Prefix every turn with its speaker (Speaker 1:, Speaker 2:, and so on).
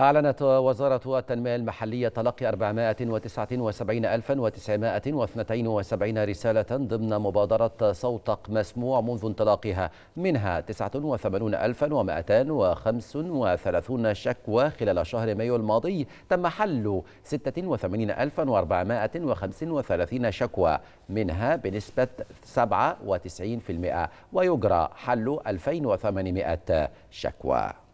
Speaker 1: أعلنت وزارة التنمية المحلية تلقي 479972 رسالة ضمن مبادرة صوتك مسموع منذ انطلاقها منها 89235 شكوى خلال شهر مايو الماضي تم حل 86435 شكوى منها بنسبة 97% ويجرى حل 2800 شكوى